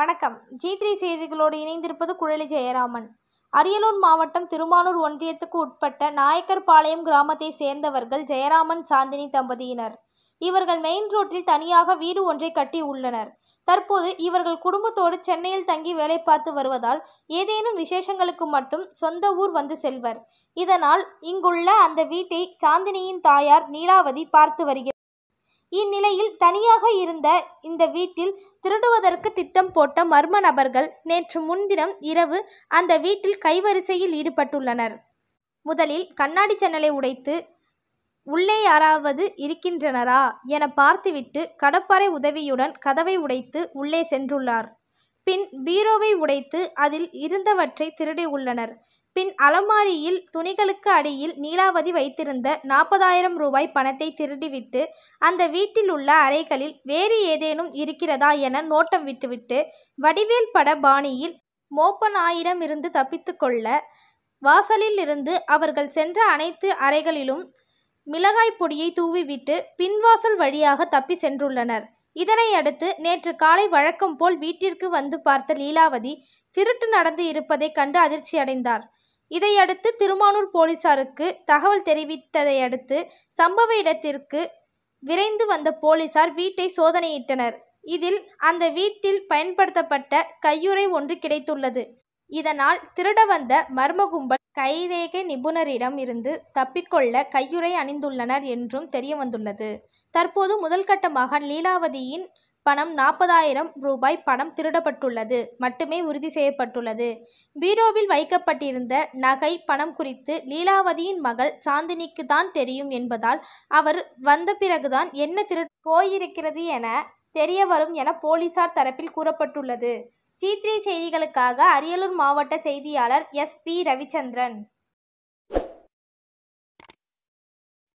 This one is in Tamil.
வணக்கம் ஜி த்ரீ செய்திகளோடு இணைந்திருப்பது குழலி ஜெயராமன் அரியலூர் மாவட்டம் திருமானூர் ஒன்றியத்துக்கு உட்பட்ட நாயக்கர்பாளையம் கிராமத்தை சேர்ந்தவர்கள் ஜெயராமன் சாந்தினி தம்பதியினர் இவர்கள் மெயின் ரோட்டில் தனியாக வீடு ஒன்றை கட்டி உள்ளனர் தற்போது இவர்கள் குடும்பத்தோடு சென்னையில் தங்கி வேலை பார்த்து வருவதால் ஏதேனும் விசேஷங்களுக்கு மட்டும் சொந்த ஊர் வந்து செல்வர் இதனால் இங்குள்ள அந்த வீட்டை சாந்தினியின் தாயார் நீலாவதி பார்த்து வருகிறார் இந்நிலையில் தனியாக இருந்த இந்த வீட்டில் திருடுவதற்கு திட்டம் போட்ட மர்ம நபர்கள் நேற்று முன்தினம் இரவு அந்த வீட்டில் கைவரிசையில் ஈடுபட்டுள்ளனர் முதலில் கண்ணாடி சன்னலை உடைத்து உள்ளே யாராவது இருக்கின்றனரா என பார்த்துவிட்டு கடப்பறை உதவியுடன் கதவை உடைத்து உள்ளே சென்றுள்ளார் பின் பீரோவை உடைத்து அதில் இருந்தவற்றை திருடி உள்ளனர் பின் அலமாரியில் துணிகளுக்கு அடியில் நீலாவதி வைத்திருந்த நாற்பதாயிரம் ரூபாய் பணத்தை திருடிவிட்டு அந்த வீட்டில் உள்ள அறைகளில் வேறு ஏதேனும் இருக்கிறதா என நோட்டம் விட்டுவிட்டு வடிவேல் பட பாணியில் மோப்பனாயிரம் இருந்து தப்பித்து கொள்ள வாசலில் இருந்து அவர்கள் சென்ற அனைத்து அறைகளிலும் மிளகாய் பொடியை தூவிவிட்டு பின்வாசல் வழியாக தப்பி சென்றுள்ளனர் இதனையடுத்து நேற்று காலை வழக்கம் போல் வீட்டிற்கு வந்து பார்த்த லீலாவதி திருட்டு நடந்து இருப்பதை கண்டு அதிர்ச்சியடைந்தார் இதையடுத்து திருமானூர் போலீசாருக்கு தகவல் தெரிவித்ததையடுத்து சம்பவ இடத்திற்கு விரைந்து வந்த போலீசார் வீட்டை சோதனையிட்டனர் இதில் அந்த வீட்டில் பயன்படுத்தப்பட்ட கையுறை ஒன்று கிடைத்துள்ளது இதனால் திருட வந்த மர்ம கும்பல் கைரேகை நிபுணரிடம் இருந்து தப்பிக்கொள்ள கையுறை அணிந்துள்ளனர் என்றும் தெரியவந்துள்ளது தற்போது முதல் கட்டமாக லீலாவதியின் பணம் நாற்பதாயிரம் ரூபாய் பணம் திருடப்பட்டுள்ளது மட்டுமே உறுதி செய்யப்பட்டுள்ளது பீரோவில் வைக்கப்பட்டிருந்த நகை பணம் குறித்து லீலாவதியின் மகள் சாந்தினிக்கு தான் தெரியும் என்பதால் அவர் வந்த பிறகுதான் என்ன திரு போயிருக்கிறது என தெரிய வரும் என போலீசார் தரப்பில் கூறப்பட்டுள்ளது ஜி செய்திகளுக்காக அரியலூர் மாவட்ட செய்தியாளர் எஸ் பி ரவிச்சந்திரன்